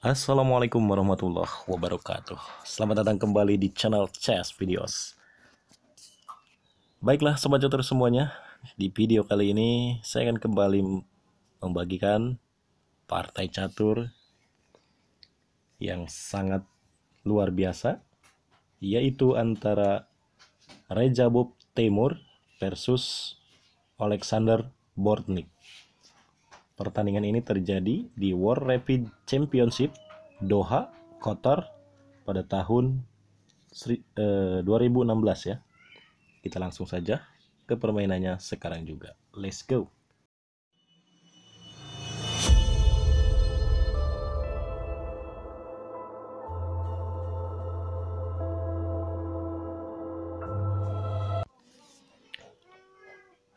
Assalamualaikum warahmatullahi wabarakatuh Selamat datang kembali di channel Chess Videos Baiklah sobat jotter semuanya Di video kali ini saya akan kembali membagikan partai catur Yang sangat luar biasa Yaitu antara Reja Bob Timur versus Alexander Bortnik Pertandingan ini terjadi di World Rapid Championship Doha, Qatar pada tahun 2016 eh, ya. Kita langsung saja ke permainannya sekarang juga. Let's go.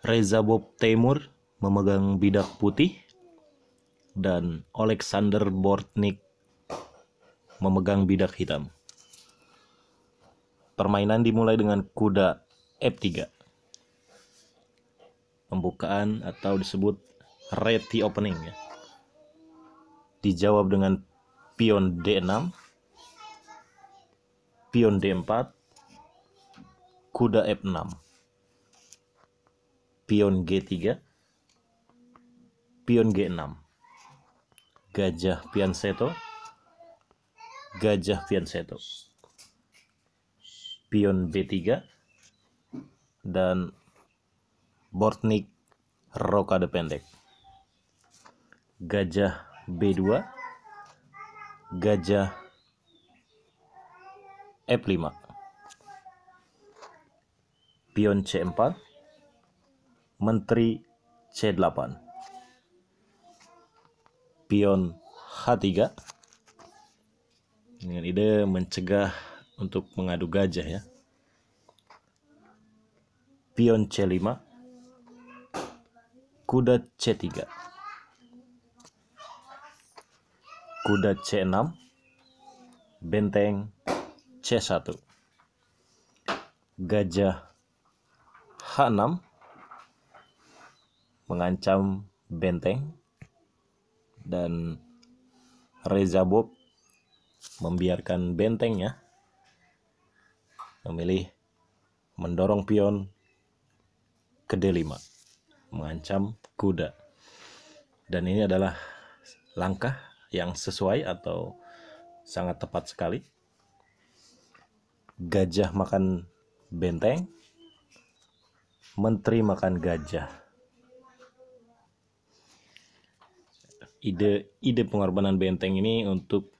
Reza Bob Temur memegang bidak putih dan Alexander Bortnik memegang bidak hitam. Permainan dimulai dengan kuda F3. Pembukaan atau disebut ready opening ya. Dijawab dengan pion D6, pion D4, kuda F6, pion G3, pion G6 gajah pianseto gajah pianseto pion B3 dan bortnik rokade pendek gajah B2 gajah F5 pion C4 menteri C8 pion H3 dengan ide mencegah untuk mengadu gajah ya. Pion C5, kuda C3. Kuda C6, benteng C1. Gajah H6 mengancam benteng dan Reza Bob membiarkan bentengnya memilih mendorong pion ke D5 mengancam kuda dan ini adalah langkah yang sesuai atau sangat tepat sekali gajah makan benteng menteri makan gajah ide ide pengorbanan benteng ini untuk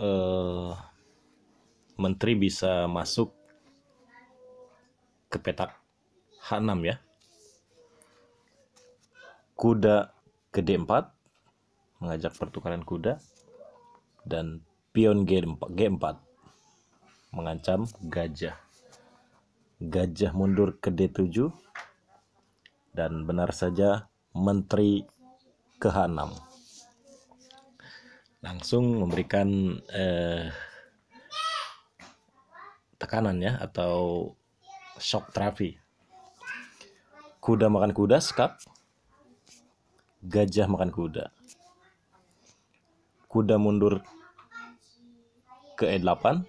uh, menteri bisa masuk ke petak H6 ya. Kuda ke D4 mengajak pertukaran kuda dan pion G4, G4 mengancam gajah. Gajah mundur ke D7 dan benar saja menteri ke H6 langsung memberikan eh, tekanan ya atau shock terapi. Kuda makan kuda, skap. Gajah makan kuda. Kuda mundur ke E8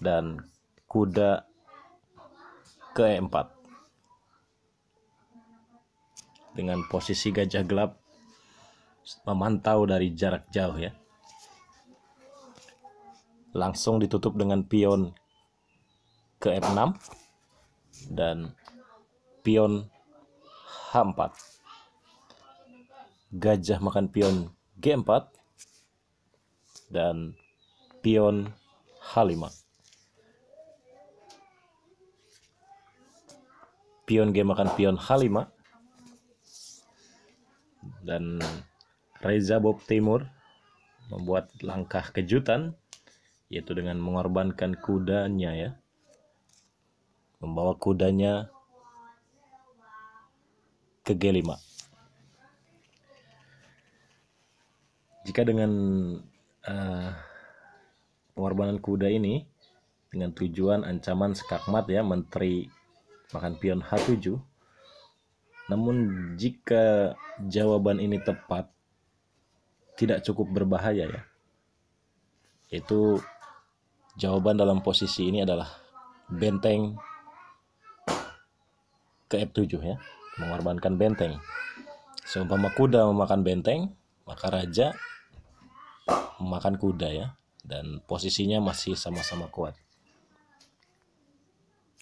dan kuda ke E4 dengan posisi gajah gelap memantau dari jarak jauh ya. Langsung ditutup dengan pion ke F6 dan pion H4. Gajah makan pion G4 dan pion H5. Pion G makan pion H5 dan Reza Bob Timur membuat langkah kejutan yaitu dengan mengorbankan kudanya ya membawa kudanya ke G5 jika dengan uh, pengorbanan kuda ini dengan tujuan ancaman skakmat ya menteri makan pion H7 namun jika jawaban ini tepat tidak cukup berbahaya ya itu jawaban dalam posisi ini adalah benteng ke F7 ya mengorbankan benteng seumpama kuda memakan benteng maka raja memakan kuda ya dan posisinya masih sama-sama kuat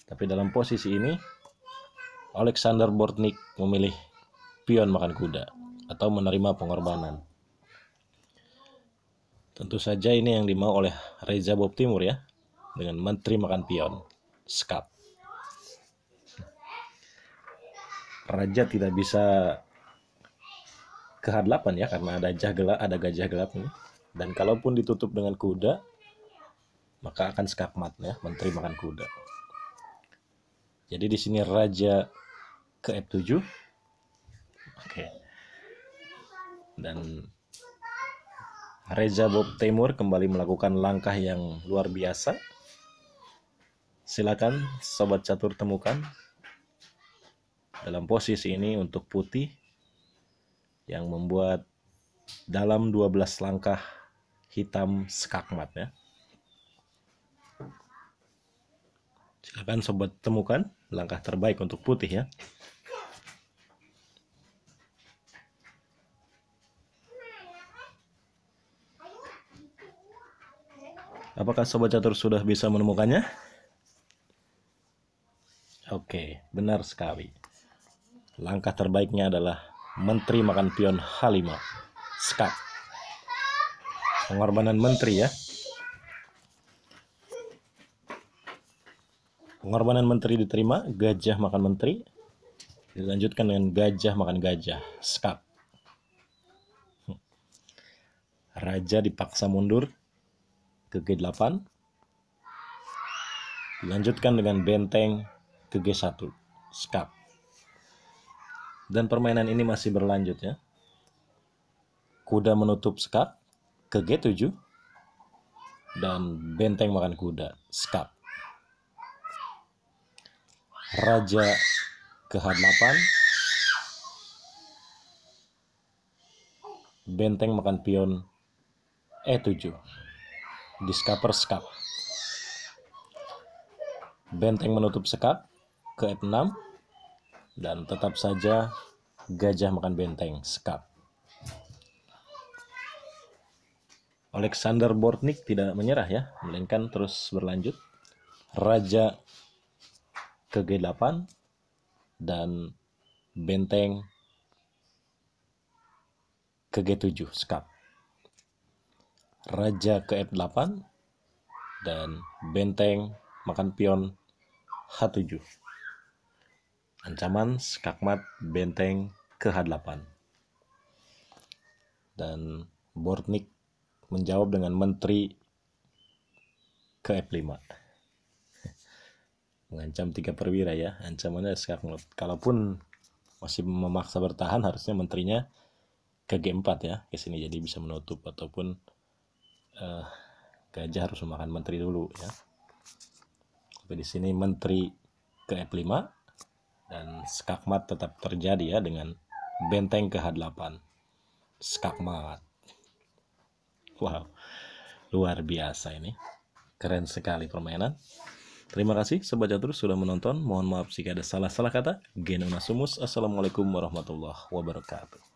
tapi dalam posisi ini Alexander Bortnik memilih pion makan kuda atau menerima pengorbanan Tentu saja ini yang dimau oleh Reza Bob Timur ya, dengan Menteri Makan Pion, SKAP. Raja tidak bisa Kehadapan ya karena ada gelap, ada gajah gelap nih Dan kalaupun ditutup dengan kuda, maka akan skakmat ya, menteri makan kuda. Jadi di sini raja ke F7. Oke. Okay. Dan Reza Bob Timur kembali melakukan langkah yang luar biasa. Silakan sobat catur temukan dalam posisi ini untuk putih yang membuat dalam 12 langkah hitam skakmat ya. Silakan sobat temukan langkah terbaik untuk putih ya. Apakah sobat catur sudah bisa menemukannya? Oke, benar sekali. Langkah terbaiknya adalah menteri makan pion H5. Skat. Pengorbanan menteri ya. Pengorbanan menteri diterima, gajah makan menteri. Dilanjutkan dengan gajah makan gajah. Skat. Raja dipaksa mundur, ke G8 dilanjutkan dengan benteng ke G1 skak dan permainan ini masih berlanjut ya kuda menutup skak ke G7 dan benteng makan kuda skak raja ke H8 benteng makan pion E7 discover skap benteng menutup sekat ke F6 dan tetap saja gajah makan benteng sekap Alexander Bortnik tidak menyerah ya melainkan terus berlanjut raja ke G8 dan benteng ke G7 skap raja ke F8 dan benteng makan pion H7 ancaman skakmat benteng ke H8 dan Bortnik menjawab dengan menteri ke F5 mengancam tiga perwira ya ancamannya skakmat kalaupun masih memaksa bertahan harusnya menterinya ke G4 ya ke sini jadi bisa menutup ataupun uh, gajah harus memakan menteri dulu ya Tapi di sini menteri ke F5 dan skakmat tetap terjadi ya dengan benteng ke H8 skakmat wow luar biasa ini keren sekali permainan terima kasih sobat terus sudah menonton mohon maaf jika ada salah-salah kata Genuna sumus. assalamualaikum warahmatullahi wabarakatuh